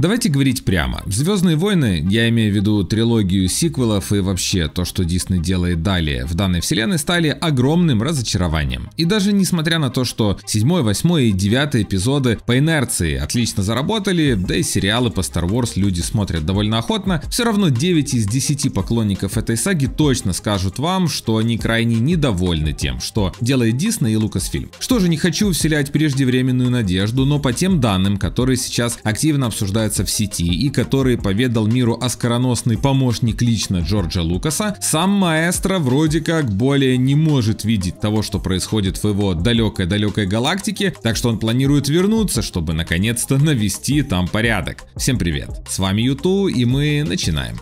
Давайте говорить прямо. Звездные войны, я имею в виду трилогию сиквелов и вообще то, что Дисней делает далее в данной вселенной, стали огромным разочарованием. И даже несмотря на то, что 7, 8 и 9 эпизоды по инерции отлично заработали, да и сериалы по Star Wars люди смотрят довольно охотно, все равно 9 из 10 поклонников этой саги точно скажут вам, что они крайне недовольны тем, что делает Дисней и Лукасфильм. Что же, не хочу вселять преждевременную надежду, но по тем данным, которые сейчас активно обсуждают развиваются в сети и который поведал миру оскароносный помощник лично Джорджа Лукаса, сам маэстро вроде как более не может видеть того, что происходит в его далекой-далекой галактике, так что он планирует вернуться, чтобы наконец-то навести там порядок. Всем привет, с вами Юту и мы начинаем.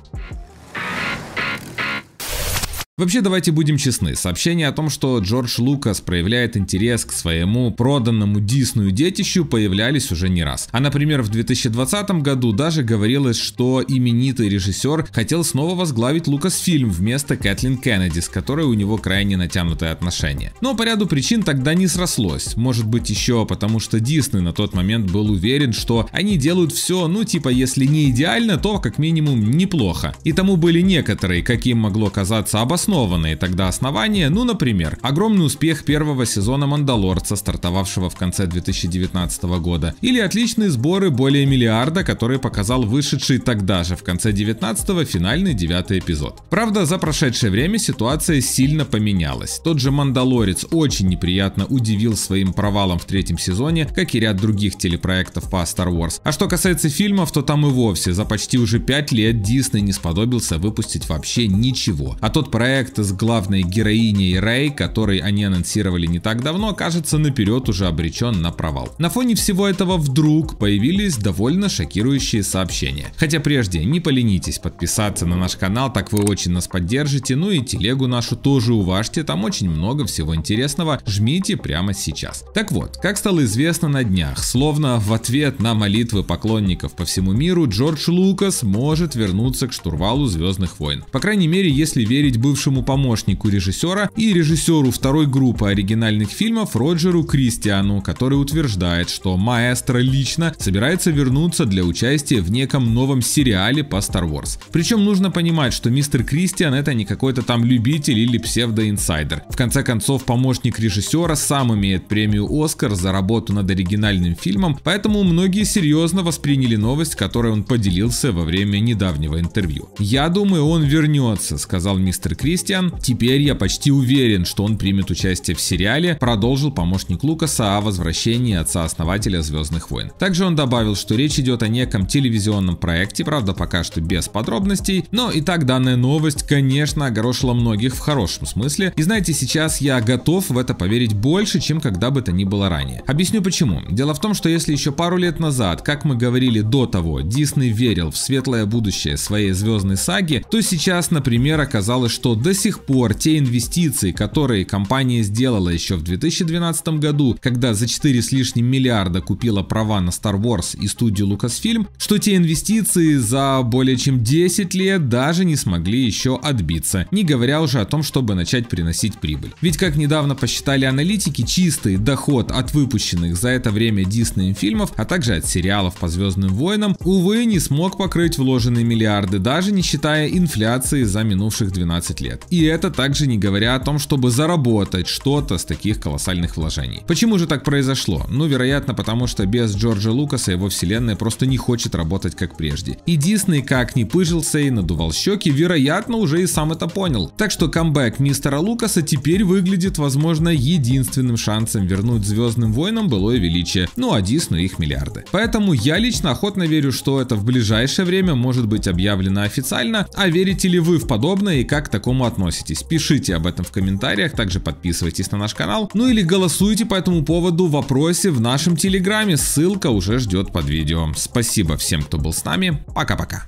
Вообще, давайте будем честны, сообщение о том, что Джордж Лукас проявляет интерес к своему проданному Дисную детищу, появлялись уже не раз. А, например, в 2020 году даже говорилось, что именитый режиссер хотел снова возглавить Лукас фильм вместо Кэтлин Кеннеди, с которой у него крайне натянутые отношения. Но по ряду причин тогда не срослось. Может быть еще потому, что Дисней на тот момент был уверен, что они делают все, ну типа, если не идеально, то как минимум неплохо. И тому были некоторые, каким могло казаться обоснованными, необоснованные тогда основания, ну, например, огромный успех первого сезона «Мандалорца», стартовавшего в конце 2019 года, или отличные сборы более миллиарда, которые показал вышедший тогда же, в конце 19-го, финальный девятый эпизод. Правда, за прошедшее время ситуация сильно поменялась. Тот же «Мандалорец» очень неприятно удивил своим провалом в третьем сезоне, как и ряд других телепроектов по Star Wars. А что касается фильмов, то там и вовсе за почти уже пять лет Дисней не сподобился выпустить вообще ничего. А тот проект, проект с главной героиней Рэй, который они анонсировали не так давно, кажется наперед уже обречен на провал. На фоне всего этого вдруг появились довольно шокирующие сообщения. Хотя прежде, не поленитесь подписаться на наш канал, так вы очень нас поддержите, ну и телегу нашу тоже уважьте, там очень много всего интересного, жмите прямо сейчас. Так вот, как стало известно на днях, словно в ответ на молитвы поклонников по всему миру, Джордж Лукас может вернуться к штурвалу Звездных войн. По крайней мере, если верить бывшему бывшему помощнику режиссера и режиссеру второй группы оригинальных фильмов Роджеру Кристиану, который утверждает, что маэстро лично собирается вернуться для участия в неком новом сериале по Star Wars. Причем нужно понимать, что мистер Кристиан это не какой-то там любитель или псевдоинсайдер. В конце концов, помощник режиссера сам имеет премию Оскар за работу над оригинальным фильмом, поэтому многие серьезно восприняли новость, которой он поделился во время недавнего интервью. «Я думаю, он вернется», — сказал мистер Кристиан Кристиан. Теперь я почти уверен, что он примет участие в сериале, продолжил помощник Лукаса о возвращении отца-основателя Звездных войн. Также он добавил, что речь идет о неком телевизионном проекте, правда пока что без подробностей, но и так данная новость, конечно, огорошила многих в хорошем смысле. И знаете, сейчас я готов в это поверить больше, чем когда бы то ни было ранее. Объясню почему. Дело в том, что если еще пару лет назад, как мы говорили до того, Дисней верил в светлое будущее своей звездной саги, то сейчас, например, оказалось, что до сих пор те инвестиции, которые компания сделала еще в 2012 году, когда за 4 с лишним миллиарда купила права на Star Wars и студию Lucasfilm, что те инвестиции за более чем 10 лет даже не смогли еще отбиться, не говоря уже о том, чтобы начать приносить прибыль. Ведь как недавно посчитали аналитики, чистый доход от выпущенных за это время Диснеем фильмов, а также от сериалов по Звездным войнам, увы, не смог покрыть вложенные миллиарды, даже не считая инфляции за минувших 12 лет работает. И это также не говоря о том, чтобы заработать что-то с таких колоссальных вложений. Почему же так произошло? Ну, вероятно, потому что без Джорджа Лукаса его вселенная просто не хочет работать как прежде. И Дисней как не пыжился и надувал щеки, вероятно, уже и сам это понял. Так что камбэк мистера Лукаса теперь выглядит, возможно, единственным шансом вернуть Звездным Войнам былое величие, ну а Дисну их миллиарды. Поэтому я лично охотно верю, что это в ближайшее время может быть объявлено официально, а верите ли вы в подобное и как такому этому относитесь. Пишите об этом в комментариях, также подписывайтесь на наш канал, ну или голосуйте по этому поводу в вопросе в нашем телеграме, ссылка уже ждет под видео. Спасибо всем, кто был с нами, пока-пока.